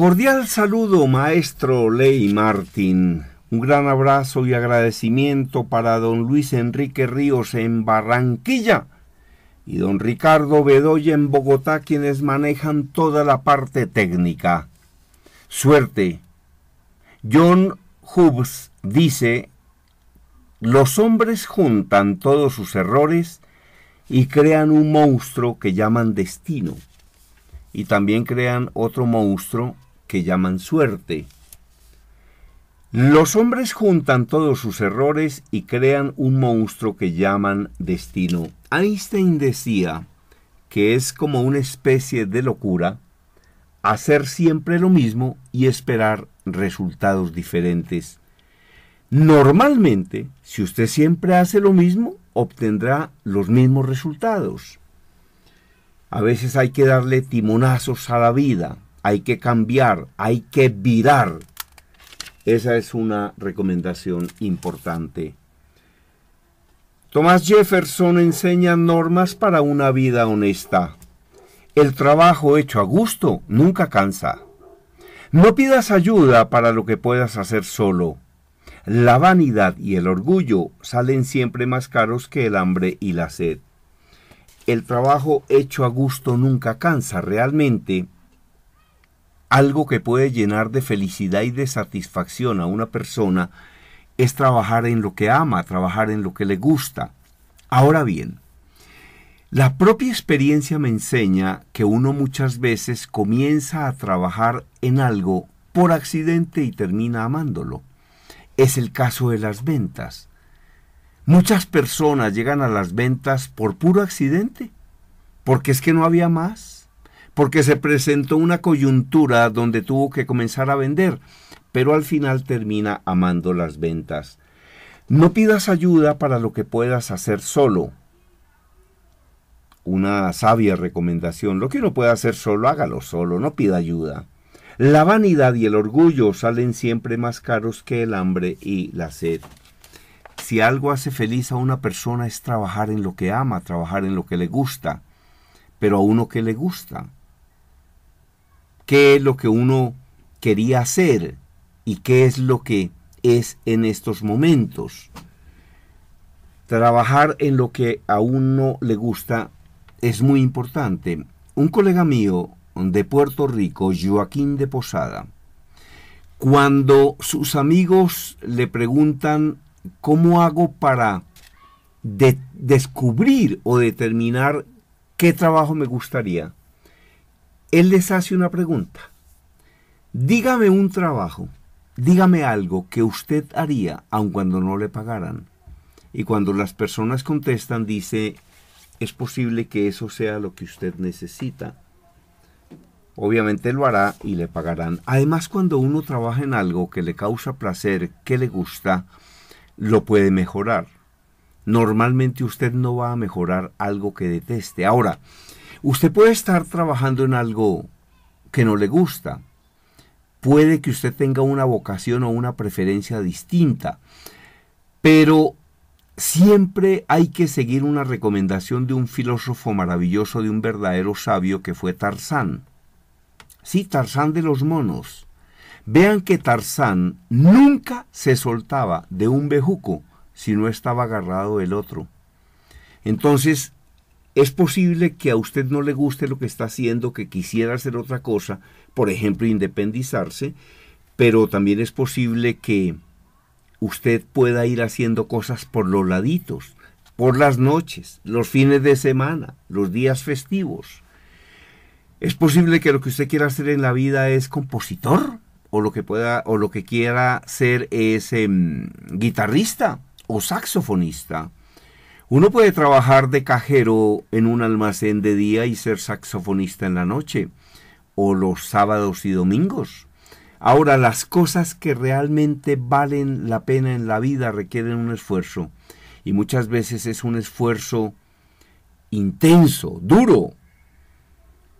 Cordial saludo, maestro Ley Martín. Un gran abrazo y agradecimiento para don Luis Enrique Ríos en Barranquilla y don Ricardo Bedoya en Bogotá, quienes manejan toda la parte técnica. Suerte. John Hughes dice, los hombres juntan todos sus errores y crean un monstruo que llaman destino. Y también crean otro monstruo que llaman suerte. Los hombres juntan todos sus errores y crean un monstruo que llaman destino. Einstein decía que es como una especie de locura hacer siempre lo mismo y esperar resultados diferentes. Normalmente, si usted siempre hace lo mismo, obtendrá los mismos resultados. A veces hay que darle timonazos a la vida, hay que cambiar, hay que virar. Esa es una recomendación importante. Thomas Jefferson enseña normas para una vida honesta. El trabajo hecho a gusto nunca cansa. No pidas ayuda para lo que puedas hacer solo. La vanidad y el orgullo salen siempre más caros que el hambre y la sed. El trabajo hecho a gusto nunca cansa realmente algo que puede llenar de felicidad y de satisfacción a una persona es trabajar en lo que ama, trabajar en lo que le gusta. Ahora bien, la propia experiencia me enseña que uno muchas veces comienza a trabajar en algo por accidente y termina amándolo. Es el caso de las ventas. Muchas personas llegan a las ventas por puro accidente, porque es que no había más porque se presentó una coyuntura donde tuvo que comenzar a vender, pero al final termina amando las ventas. No pidas ayuda para lo que puedas hacer solo. Una sabia recomendación, lo que uno puede hacer solo, hágalo solo, no pida ayuda. La vanidad y el orgullo salen siempre más caros que el hambre y la sed. Si algo hace feliz a una persona es trabajar en lo que ama, trabajar en lo que le gusta, pero a uno que le gusta qué es lo que uno quería hacer y qué es lo que es en estos momentos. Trabajar en lo que a uno le gusta es muy importante. Un colega mío de Puerto Rico, Joaquín de Posada, cuando sus amigos le preguntan cómo hago para descubrir o determinar qué trabajo me gustaría, él les hace una pregunta. Dígame un trabajo, dígame algo que usted haría aun cuando no le pagaran. Y cuando las personas contestan, dice, es posible que eso sea lo que usted necesita. Obviamente lo hará y le pagarán. Además, cuando uno trabaja en algo que le causa placer, que le gusta, lo puede mejorar. Normalmente usted no va a mejorar algo que deteste. Ahora, Usted puede estar trabajando en algo que no le gusta. Puede que usted tenga una vocación o una preferencia distinta. Pero siempre hay que seguir una recomendación de un filósofo maravilloso, de un verdadero sabio que fue Tarzán. Sí, Tarzán de los monos. Vean que Tarzán nunca se soltaba de un bejuco si no estaba agarrado el otro. Entonces, es posible que a usted no le guste lo que está haciendo, que quisiera hacer otra cosa, por ejemplo, independizarse, pero también es posible que usted pueda ir haciendo cosas por los laditos, por las noches, los fines de semana, los días festivos. Es posible que lo que usted quiera hacer en la vida es compositor, o lo que pueda, o lo que quiera ser es em, guitarrista o saxofonista uno puede trabajar de cajero en un almacén de día y ser saxofonista en la noche, o los sábados y domingos. Ahora, las cosas que realmente valen la pena en la vida requieren un esfuerzo, y muchas veces es un esfuerzo intenso, duro,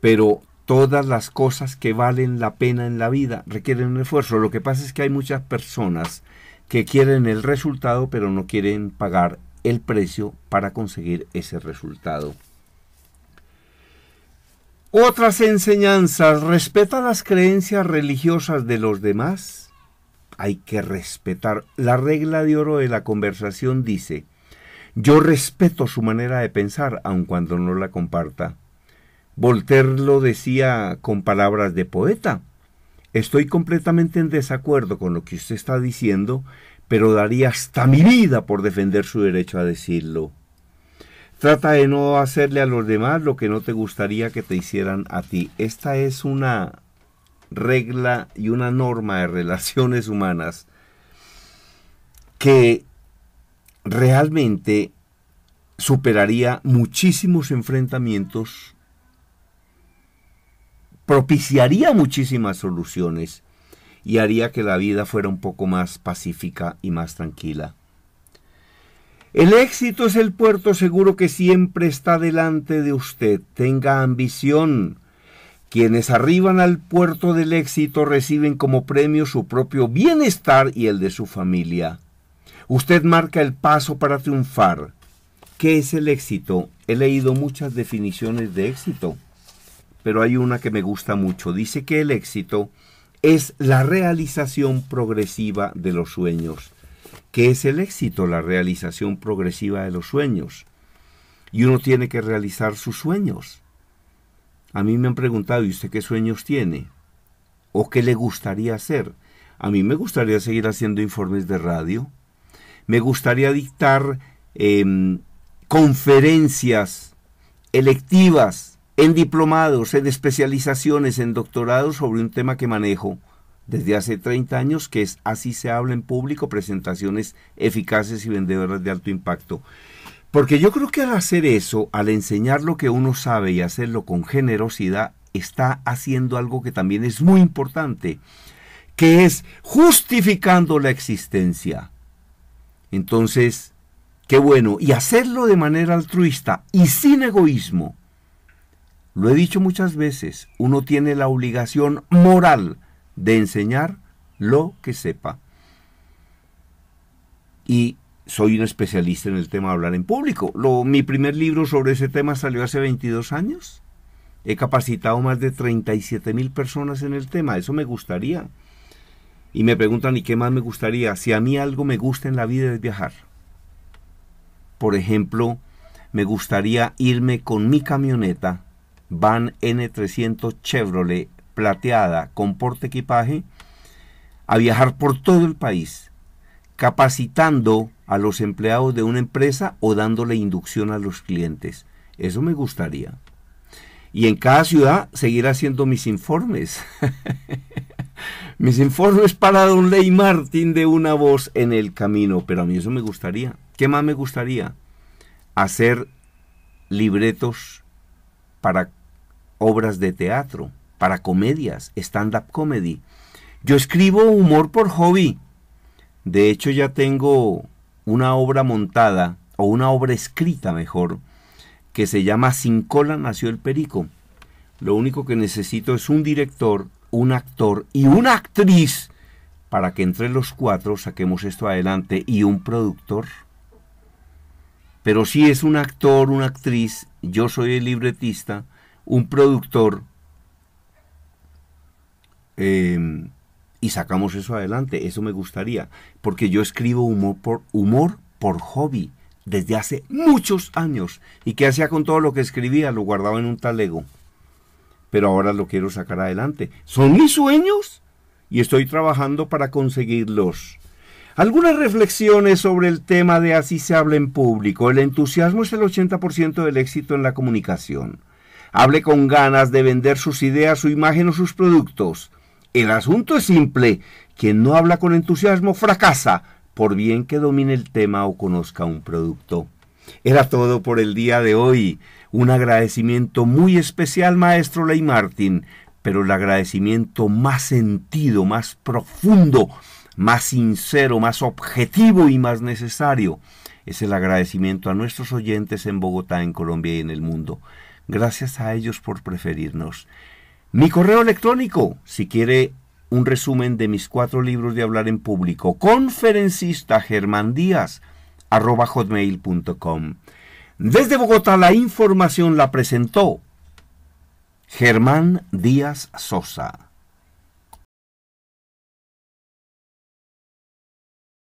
pero todas las cosas que valen la pena en la vida requieren un esfuerzo. Lo que pasa es que hay muchas personas que quieren el resultado pero no quieren pagar el precio para conseguir ese resultado. Otras enseñanzas, respeta las creencias religiosas de los demás. Hay que respetar. La regla de oro de la conversación dice, yo respeto su manera de pensar, aun cuando no la comparta. Voltaire lo decía con palabras de poeta. Estoy completamente en desacuerdo con lo que usted está diciendo pero daría hasta mi vida por defender su derecho a decirlo. Trata de no hacerle a los demás lo que no te gustaría que te hicieran a ti. Esta es una regla y una norma de relaciones humanas que realmente superaría muchísimos enfrentamientos, propiciaría muchísimas soluciones y haría que la vida fuera un poco más pacífica y más tranquila. El éxito es el puerto seguro que siempre está delante de usted. Tenga ambición. Quienes arriban al puerto del éxito reciben como premio su propio bienestar y el de su familia. Usted marca el paso para triunfar. ¿Qué es el éxito? He leído muchas definiciones de éxito, pero hay una que me gusta mucho. Dice que el éxito es la realización progresiva de los sueños. ¿Qué es el éxito? La realización progresiva de los sueños. Y uno tiene que realizar sus sueños. A mí me han preguntado, ¿y usted qué sueños tiene? ¿O qué le gustaría hacer? A mí me gustaría seguir haciendo informes de radio. Me gustaría dictar em, conferencias electivas en diplomados, en especializaciones, en doctorados sobre un tema que manejo desde hace 30 años, que es así se habla en público, presentaciones eficaces y vendedoras de alto impacto. Porque yo creo que al hacer eso, al enseñar lo que uno sabe y hacerlo con generosidad, está haciendo algo que también es muy importante, que es justificando la existencia. Entonces, qué bueno, y hacerlo de manera altruista y sin egoísmo lo he dicho muchas veces, uno tiene la obligación moral de enseñar lo que sepa. Y soy un especialista en el tema de hablar en público. mi primer libro sobre ese tema salió hace 22 años. He capacitado más de 37 mil personas en el tema. Eso me gustaría. Y me preguntan, ¿y qué más me gustaría? Si a mí algo me gusta en la vida es viajar. Por ejemplo, me gustaría irme con mi camioneta van N300 Chevrolet plateada con porte equipaje a viajar por todo el país, capacitando a los empleados de una empresa o dándole inducción a los clientes. Eso me gustaría. Y en cada ciudad seguir haciendo mis informes. mis informes para don Ley Martín de una voz en el camino. Pero a mí eso me gustaría. ¿Qué más me gustaría? Hacer libretos para obras de teatro, para comedias, stand-up comedy. Yo escribo humor por hobby. De hecho, ya tengo una obra montada, o una obra escrita mejor, que se llama Sin cola nació el perico. Lo único que necesito es un director, un actor y una actriz para que entre los cuatro saquemos esto adelante y un productor. Pero si es un actor, una actriz, yo soy el libretista un productor em, y sacamos eso adelante. Eso me gustaría, porque yo escribo humor por, humor por hobby desde hace muchos años. ¿Y que hacía con todo lo que escribía? Lo guardaba en un talego. Pero ahora lo quiero sacar adelante. Son mis sueños y estoy trabajando para conseguirlos. Algunas reflexiones sobre el tema de así se habla en público. El entusiasmo es el 80% del éxito en la comunicación. Hable con ganas de vender sus ideas, su imagen o sus productos. El asunto es simple. Quien no habla con entusiasmo fracasa, por bien que domine el tema o conozca un producto. Era todo por el día de hoy. Un agradecimiento muy especial, maestro Ley Martin, pero el agradecimiento más sentido, más profundo, más sincero, más objetivo y más necesario es el agradecimiento a nuestros oyentes en Bogotá, en Colombia y en el mundo. Gracias a ellos por preferirnos. Mi correo electrónico, si quiere un resumen de mis cuatro libros de hablar en público, conferencista Germán Díaz, hotmail.com. Desde Bogotá la información la presentó Germán Díaz Sosa.